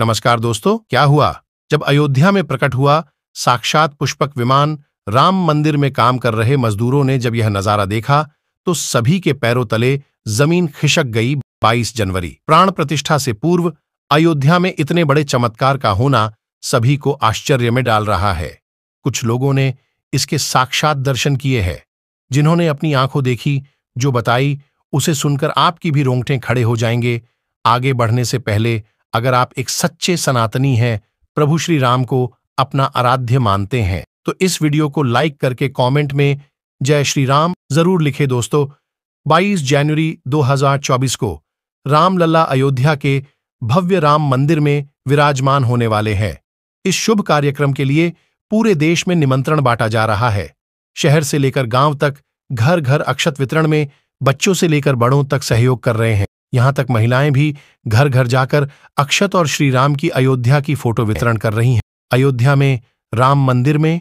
नमस्कार दोस्तों क्या हुआ जब अयोध्या में प्रकट हुआ साक्षात पुष्पक विमान राम मंदिर में काम कर रहे मजदूरों ने जब यह नजारा देखा तो सभी के पैरों तले जमीन खिसक गई 22 जनवरी प्राण प्रतिष्ठा से पूर्व अयोध्या में इतने बड़े चमत्कार का होना सभी को आश्चर्य में डाल रहा है कुछ लोगों ने इसके साक्षात दर्शन किए हैं जिन्होंने अपनी आंखों देखी जो बताई उसे सुनकर आपकी भी रोंगटे खड़े हो जाएंगे आगे बढ़ने से पहले अगर आप एक सच्चे सनातनी हैं प्रभु श्री राम को अपना आराध्य मानते हैं तो इस वीडियो को लाइक करके कमेंट में जय श्री राम जरूर लिखे दोस्तों 22 जनवरी 2024 को रामलला अयोध्या के भव्य राम मंदिर में विराजमान होने वाले हैं इस शुभ कार्यक्रम के लिए पूरे देश में निमंत्रण बांटा जा रहा है शहर से लेकर गांव तक घर घर अक्षत वितरण में बच्चों से लेकर बड़ों तक सहयोग कर रहे हैं यहां तक महिलाएं भी घर घर जाकर अक्षत और श्रीराम की अयोध्या की फोटो वितरण कर रही हैं अयोध्या में राम मंदिर में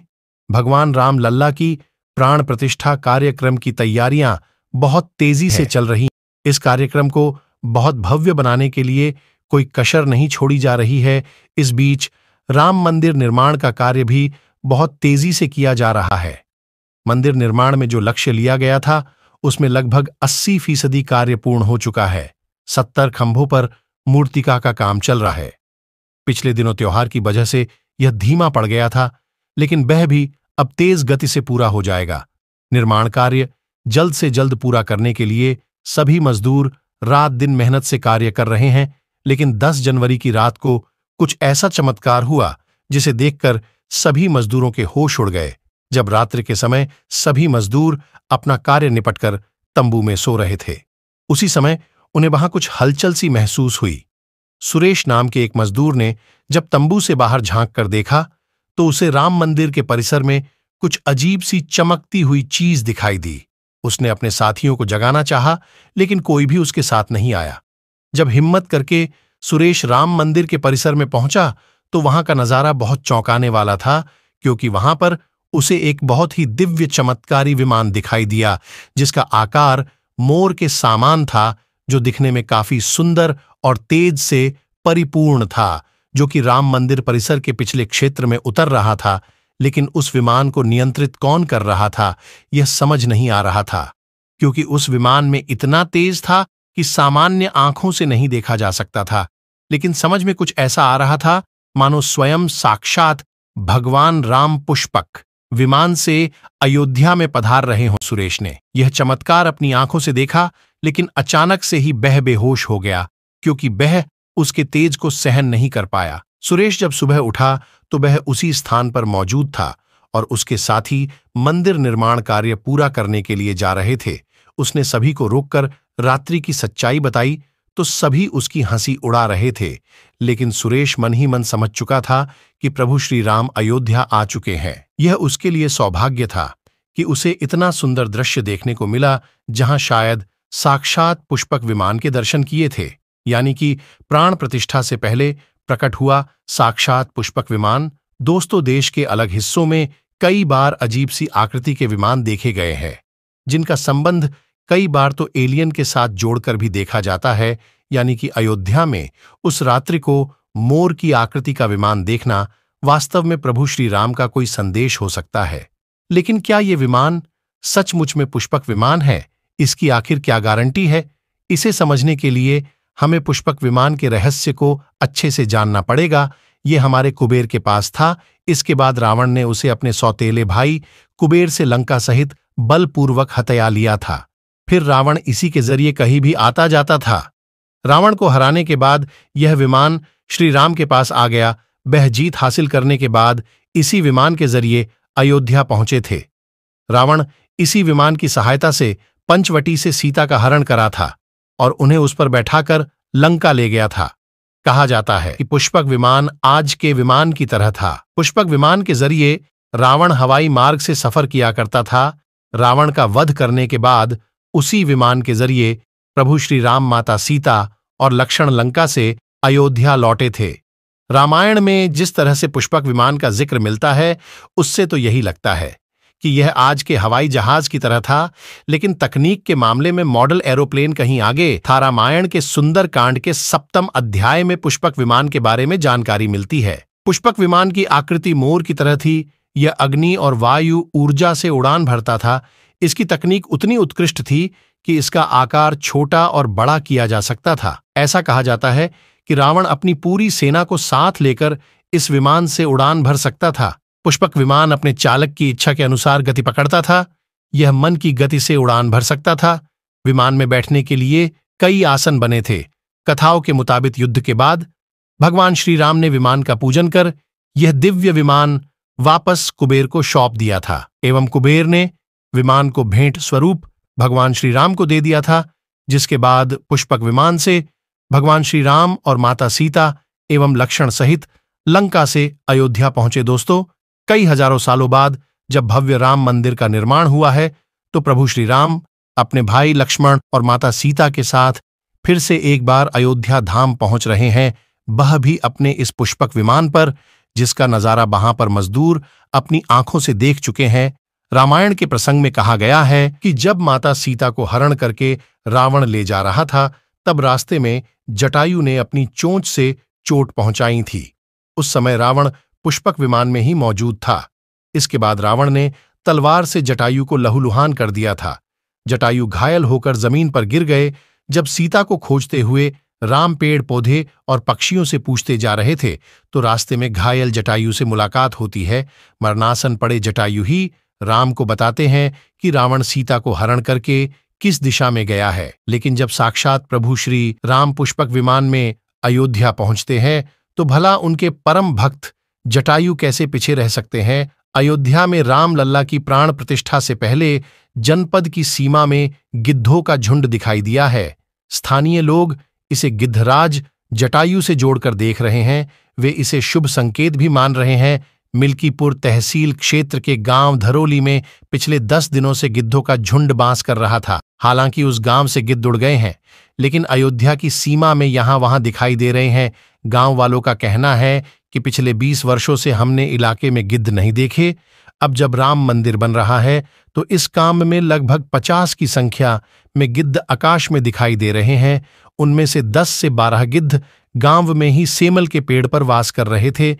भगवान राम लल्ला की प्राण प्रतिष्ठा कार्यक्रम की तैयारियां बहुत तेजी से चल रही इस कार्यक्रम को बहुत भव्य बनाने के लिए कोई कशर नहीं छोड़ी जा रही है इस बीच राम मंदिर निर्माण का कार्य भी बहुत तेजी से किया जा रहा है मंदिर निर्माण में जो लक्ष्य लिया गया था उसमें लगभग 80 फीसदी कार्य पूर्ण हो चुका है सत्तर खंभों पर मूर्तिका का काम चल रहा है पिछले दिनों त्योहार की वजह से यह धीमा पड़ गया था लेकिन वह भी अब तेज गति से पूरा हो जाएगा निर्माण कार्य जल्द से जल्द पूरा करने के लिए सभी मजदूर रात दिन मेहनत से कार्य कर रहे हैं लेकिन 10 जनवरी की रात को कुछ ऐसा चमत्कार हुआ जिसे देखकर सभी मजदूरों के होश उड़ गए जब रात्रि के समय सभी मजदूर अपना कार्य निपटकर तंबू में सो रहे थे उसी समय उन्हें वहां कुछ हलचल सी महसूस हुई सुरेश नाम के एक मजदूर ने जब तंबू से बाहर झांक कर देखा तो उसे राम मंदिर के परिसर में कुछ अजीब सी चमकती हुई चीज दिखाई दी उसने अपने साथियों को जगाना चाहा लेकिन कोई भी उसके साथ नहीं आया जब हिम्मत करके सुरेश राम मंदिर के परिसर में पहुंचा तो वहां का नजारा बहुत चौंकाने वाला था क्योंकि वहां पर उसे एक बहुत ही दिव्य चमत्कारी विमान दिखाई दिया जिसका आकार मोर के सामान था जो दिखने में काफी सुंदर और तेज से परिपूर्ण था जो कि राम मंदिर परिसर के पिछले क्षेत्र में उतर रहा था लेकिन उस विमान को नियंत्रित कौन कर रहा था यह समझ नहीं आ रहा था क्योंकि उस विमान में इतना तेज था कि सामान्य आंखों से नहीं देखा जा सकता था लेकिन समझ में कुछ ऐसा आ रहा था मानो स्वयं साक्षात भगवान राम पुष्पक विमान से अयोध्या में पधार रहे हों सुरेश ने यह चमत्कार अपनी आंखों से देखा लेकिन अचानक से ही बह बेहोश हो गया क्योंकि बह उसके तेज को सहन नहीं कर पाया सुरेश जब सुबह उठा तो वह उसी स्थान पर मौजूद था और उसके साथी मंदिर निर्माण कार्य पूरा करने के लिए जा रहे थे उसने सभी को रोककर रात्रि की सच्चाई बताई तो सभी उसकी हंसी उड़ा रहे थे लेकिन सुरेश मन ही मन समझ चुका था कि प्रभु श्री राम अयोध्या आ चुके हैं यह उसके लिए सौभाग्य था कि उसे इतना सुंदर दृश्य देखने को मिला जहां शायद साक्षात पुष्पक विमान के दर्शन किए थे यानी कि प्राण प्रतिष्ठा से पहले प्रकट हुआ साक्षात पुष्पक विमान दोस्तों देश के अलग हिस्सों में कई बार अजीब सी आकृति के विमान देखे गए हैं जिनका संबंध कई बार तो एलियन के साथ जोड़कर भी देखा जाता है यानी कि अयोध्या में उस रात्रि को मोर की आकृति का विमान देखना वास्तव में प्रभु श्री राम का कोई संदेश हो सकता है लेकिन क्या ये विमान सचमुच में पुष्पक विमान है इसकी आखिर क्या गारंटी है इसे समझने के लिए हमें पुष्पक विमान के रहस्य को अच्छे से जानना पड़ेगा ये हमारे कुबेर के पास था इसके बाद रावण ने उसे अपने सौतेले भाई कुबेर से लंका सहित बलपूर्वक हत्या लिया था फिर रावण इसी के जरिए कहीं भी आता जाता था रावण को हराने के बाद यह विमान श्री राम के पास आ गया वह जीत हासिल करने के बाद इसी विमान के जरिए अयोध्या पहुंचे थे रावण इसी विमान की सहायता से पंचवटी से सीता का हरण करा था और उन्हें उस पर बैठाकर लंका ले गया था कहा जाता है कि पुष्पक विमान आज के विमान की तरह था पुष्पक विमान के जरिए रावण हवाई मार्ग से सफर किया करता था रावण का वध करने के बाद उसी विमान के जरिए प्रभु श्री राम माता सीता और लक्ष्मण लंका से अयोध्या लौटे थे रामायण में जिस तरह से पुष्पक विमान का जिक्र मिलता है उससे तो यही लगता है कि यह आज के हवाई जहाज की तरह था लेकिन तकनीक के मामले में मॉडल एरोप्लेन कहीं आगे था रामायण के सुंदर कांड के सप्तम अध्याय में पुष्पक विमान के बारे में जानकारी मिलती है पुष्पक विमान की आकृति मोर की तरह थी यह अग्नि और वायु ऊर्जा से उड़ान भरता था इसकी तकनीक उतनी उत्कृष्ट थी कि इसका आकार छोटा और बड़ा किया जा सकता था ऐसा कहा जाता है कि रावण अपनी पूरी सेना को साथ लेकर इस विमान से उड़ान भर सकता था पुष्पक विमान अपने चालक की इच्छा के अनुसार गति पकड़ता था यह मन की गति से उड़ान भर सकता था विमान में बैठने के लिए कई आसन बने थे कथाओं के मुताबिक युद्ध के बाद भगवान श्रीराम ने विमान का पूजन कर यह दिव्य विमान वापस कुबेर को सौंप दिया था एवं कुबेर ने विमान को भेंट स्वरूप भगवान श्रीराम को दे दिया था जिसके बाद पुष्पक विमान से भगवान श्रीराम और माता सीता एवं लक्षण सहित लंका से अयोध्या पहुंचे दोस्तों कई हजारों सालों बाद जब भव्य राम मंदिर का निर्माण हुआ है तो प्रभु श्री राम अपने भाई लक्ष्मण और माता सीता के साथ फिर से एक बार अयोध्या धाम पहुंच रहे हैं वह भी अपने इस पुष्पक विमान पर जिसका नज़ारा वहां पर मजदूर अपनी आंखों से देख चुके हैं रामायण के प्रसंग में कहा गया है कि जब माता सीता को हरण करके रावण ले जा रहा था तब रास्ते में जटायु ने अपनी चोंच से चोट पहुंचाई थी उस समय रावण पुष्पक विमान में ही मौजूद था इसके बाद रावण ने तलवार से जटायु को लहूलुहान कर दिया था जटायु घायल होकर जमीन पर गिर गए जब सीता को खोजते हुए राम पेड़ पौधे और पक्षियों से पूछते जा रहे थे तो रास्ते में घायल जटायु से मुलाकात होती है मरनासन पड़े जटायु ही राम को बताते हैं कि रावण सीता को हरण करके किस दिशा में गया है लेकिन जब साक्षात प्रभु श्री राम पुष्पक विमान में अयोध्या पहुंचते हैं तो भला उनके परम भक्त जटायु कैसे पीछे रह सकते हैं अयोध्या में रामलल्ला की प्राण प्रतिष्ठा से पहले जनपद की सीमा में गिद्धों का झुंड दिखाई दिया है स्थानीय लोग इसे गिद्धराज जटायु से जोड़कर देख रहे हैं वे इसे शुभ संकेत भी मान रहे हैं मिल्कीपुर तहसील क्षेत्र के गांव धरोली में पिछले दस दिनों से गिद्धों का झुंड बांस कर रहा था हालांकि उस गांव से गिद्ध उड़ गए हैं लेकिन अयोध्या की सीमा में यहाँ वहाँ दिखाई दे रहे हैं गांव वालों का कहना है कि पिछले बीस वर्षों से हमने इलाके में गिद्ध नहीं देखे अब जब राम मंदिर बन रहा है तो इस काम में लगभग पचास की संख्या में गिद्ध आकाश में दिखाई दे रहे हैं उनमें से दस से बारह गिद्ध गांव में ही सेमल के पेड़ पर वास कर रहे थे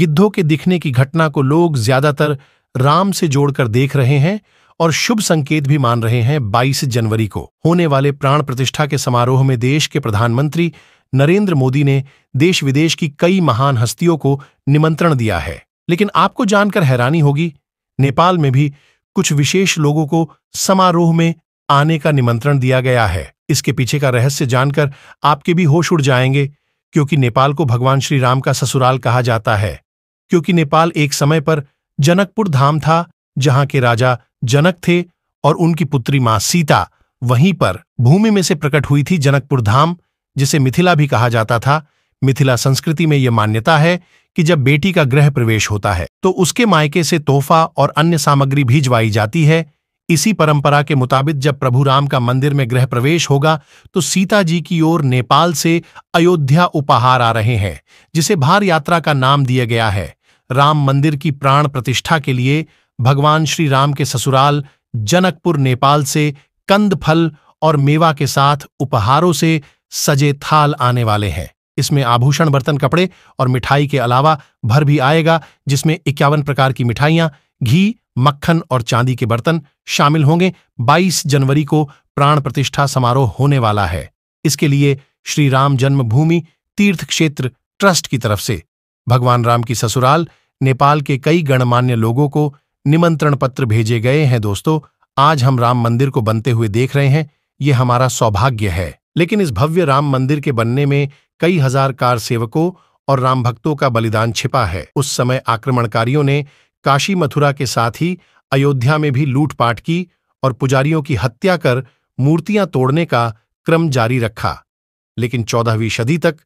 गिद्धों के दिखने की घटना को लोग ज्यादातर राम से जोड़कर देख रहे हैं और शुभ संकेत भी मान रहे हैं 22 जनवरी को होने वाले प्राण प्रतिष्ठा के समारोह में देश के प्रधानमंत्री नरेंद्र मोदी ने देश विदेश की कई महान हस्तियों को निमंत्रण दिया है लेकिन आपको जानकर हैरानी होगी नेपाल में भी कुछ विशेष लोगों को समारोह में आने का निमंत्रण दिया गया है इसके पीछे का रहस्य जानकर आपके भी होश उड़ जाएंगे क्योंकि नेपाल को भगवान श्री राम का ससुराल कहा जाता है क्योंकि नेपाल एक समय पर जनकपुर धाम था जहां के राजा जनक थे और उनकी पुत्री मां सीता वहीं पर भूमि में से प्रकट हुई थी जनकपुर धाम जिसे मिथिला भी कहा जाता था मिथिला संस्कृति में यह मान्यता है कि जब बेटी का गृह प्रवेश होता है तो उसके मायके से तोहफा और अन्य सामग्री भिजवाई जाती है इसी परंपरा के मुताबिक जब प्रभु राम का मंदिर में गृह प्रवेश होगा तो सीता जी की ओर नेपाल से अयोध्या उपहार आ रहे हैं जिसे भार यात्रा का नाम दिया गया है राम मंदिर की प्राण प्रतिष्ठा के लिए भगवान श्री राम के ससुराल जनकपुर नेपाल से कंद फल और मेवा के साथ उपहारों से सजे थाल आने वाले हैं इसमें आभूषण बर्तन कपड़े और मिठाई के अलावा भर भी आएगा जिसमें इक्यावन प्रकार की मिठाइयां घी मक्खन और चांदी के बर्तन शामिल होंगे 22 जनवरी को प्राण प्रतिष्ठा समारोह होने वाला है इसके लिए श्री राम जन्मभूमि तीर्थ क्षेत्र ट्रस्ट की तरफ से भगवान राम की ससुराल नेपाल के कई गणमान्य लोगों को निमंत्रण पत्र भेजे गए हैं दोस्तों आज हम राम मंदिर को बनते हुए देख रहे हैं ये हमारा सौभाग्य है लेकिन इस भव्य राम मंदिर के बनने में कई हजार कार सेवकों और राम भक्तों का बलिदान छिपा है उस समय आक्रमणकारियों ने काशी मथुरा के साथ ही अयोध्या में भी लूटपाट की और पुजारियों की हत्या कर मूर्तियां तोड़ने का क्रम जारी रखा लेकिन चौदहवीं सदी तक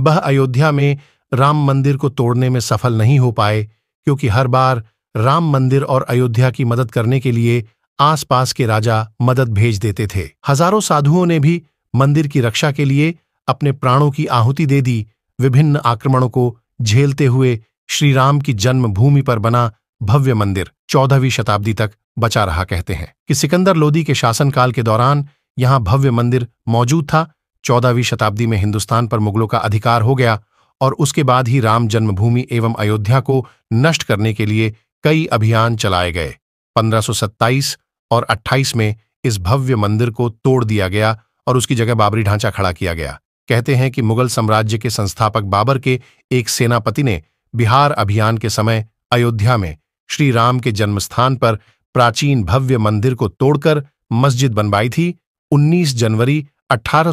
वह अयोध्या में राम मंदिर को तोड़ने में सफल नहीं हो पाए क्योंकि हर बार राम मंदिर और अयोध्या की मदद करने के लिए आसपास के राजा मदद भेज देते थे हजारों साधुओं ने भी मंदिर की रक्षा के लिए अपने प्राणों की आहुति दे दी विभिन्न आक्रमणों को झेलते हुए श्रीराम की जन्मभूमि पर बना भव्य मंदिर चौदहवीं शताब्दी तक बचा रहा कहते हैं कि सिकंदर लोदी के शासनकाल के दौरान यहाँ भव्य मंदिर मौजूद था चौदहवीं शताब्दी में हिंदुस्तान पर मुगलों का अधिकार हो गया और उसके बाद ही राम जन्मभूमि एवं अयोध्या को नष्ट करने के लिए कई अभियान चलाए गए 1527 और 28 में इस भव्य मंदिर को तोड़ दिया गया और उसकी जगह बाबरी ढांचा खड़ा किया गया कहते हैं कि मुगल साम्राज्य के संस्थापक बाबर के एक सेनापति ने बिहार अभियान के समय अयोध्या में श्री राम के जन्मस्थान पर प्राचीन भव्य मंदिर को तोड़कर मस्जिद बनवाई थी 19 जनवरी अठारह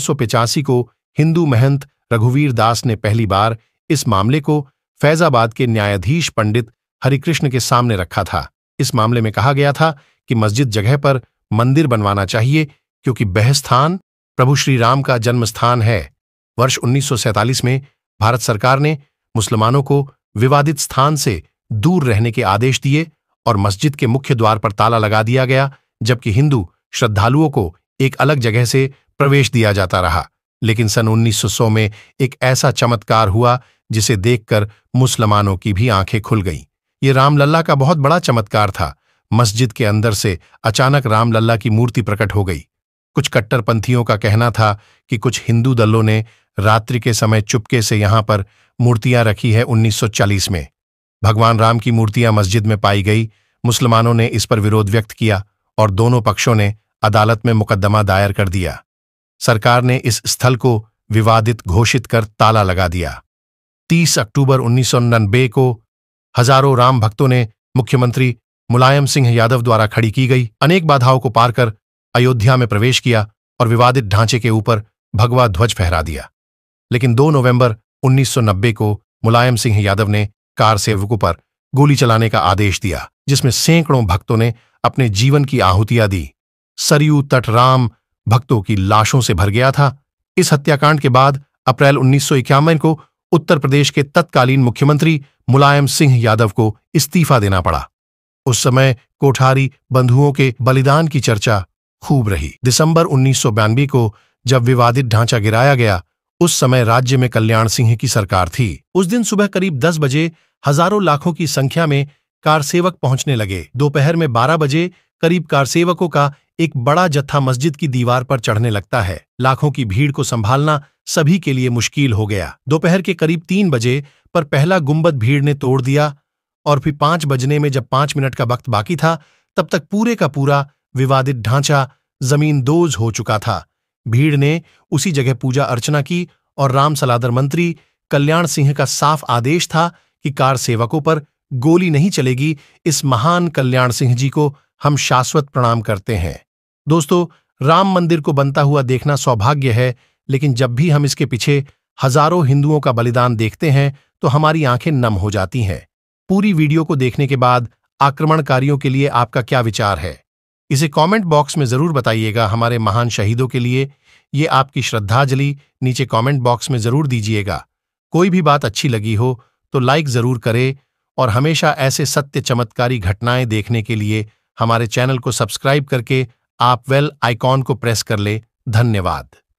को हिंदू महंत रघुवीर दास ने पहली बार इस मामले को फैजाबाद के न्यायाधीश पंडित हरिकृष्ण के सामने रखा था इस मामले में कहा गया था कि मस्जिद जगह पर मंदिर बनवाना चाहिए क्योंकि बहस्थान प्रभु श्री राम का जन्म स्थान है वर्ष 1947 में भारत सरकार ने मुसलमानों को विवादित स्थान से दूर रहने के आदेश दिए और मस्जिद के मुख्य द्वार पर ताला लगा दिया गया जबकि हिंदू श्रद्धालुओं को एक अलग जगह से प्रवेश दिया जाता रहा लेकिन सन 1900 में एक ऐसा चमत्कार हुआ जिसे देखकर मुसलमानों की भी आंखें खुल गईं ये रामलल्ला का बहुत बड़ा चमत्कार था मस्जिद के अंदर से अचानक रामलल्ला की मूर्ति प्रकट हो गई कुछ कट्टरपंथियों का कहना था कि कुछ हिंदू दलों ने रात्रि के समय चुपके से यहां पर मूर्तियां रखी है 1940 में भगवान राम की मूर्तियां मस्जिद में पाई गई मुसलमानों ने इस पर विरोध व्यक्त किया और दोनों पक्षों ने अदालत में मुकदमा दायर कर दिया सरकार ने इस स्थल को विवादित घोषित कर ताला लगा दिया 30 अक्टूबर उन्नीस को हजारों राम भक्तों ने मुख्यमंत्री मुलायम सिंह यादव द्वारा खड़ी की गई अनेक बाधाओं को पार कर अयोध्या में प्रवेश किया और विवादित ढांचे के ऊपर भगवा ध्वज फहरा दिया लेकिन 2 नवंबर 1990 को मुलायम सिंह यादव ने कार सेवकों पर गोली चलाने का आदेश दिया जिसमें सैकड़ों भक्तों ने अपने जीवन की आहुतियां दी सरयू तट राम भक्तों की लाशों से भर गया था इस हत्याकांड के बाद अप्रैल उन्नीस को उत्तर प्रदेश के तत्कालीन मुख्यमंत्री मुलायम सिंह यादव को इस्तीफा देना पड़ा उस समय कोठारी बंधुओं के बलिदान की चर्चा खूब रही दिसंबर उन्नीस को जब विवादित ढांचा गिराया गया उस समय राज्य में कल्याण सिंह की सरकार थी उस दिन सुबह करीब 10 बजे हजारों लाखों की संख्या में कारसेवक पहुंचने लगे दोपहर में 12 बजे करीब कारसेवकों का एक बड़ा जत्था मस्जिद की दीवार पर चढ़ने लगता है लाखों की भीड़ को संभालना सभी के लिए मुश्किल हो गया दोपहर के करीब तीन बजे पर पहला गुम्बद भीड़ ने तोड़ दिया और फिर पांच बजने में जब पांच मिनट का वक्त बाकी था तब तक पूरे का पूरा विवादित ढांचा जमीन दोज हो चुका था भीड़ ने उसी जगह पूजा अर्चना की और राम सलादर मंत्री कल्याण सिंह का साफ आदेश था कि कार सेवकों पर गोली नहीं चलेगी इस महान कल्याण सिंह जी को हम शाश्वत प्रणाम करते हैं दोस्तों राम मंदिर को बनता हुआ देखना सौभाग्य है लेकिन जब भी हम इसके पीछे हजारों हिंदुओं का बलिदान देखते हैं तो हमारी आंखें नम हो जाती हैं पूरी वीडियो को देखने के बाद आक्रमणकारियों के लिए आपका क्या विचार है इसे कमेंट बॉक्स में जरूर बताइएगा हमारे महान शहीदों के लिए ये आपकी श्रद्धांजलि नीचे कमेंट बॉक्स में जरूर दीजिएगा कोई भी बात अच्छी लगी हो तो लाइक जरूर करें और हमेशा ऐसे सत्य चमत्कारी घटनाएं देखने के लिए हमारे चैनल को सब्सक्राइब करके आप वेल आइकॉन को प्रेस कर ले धन्यवाद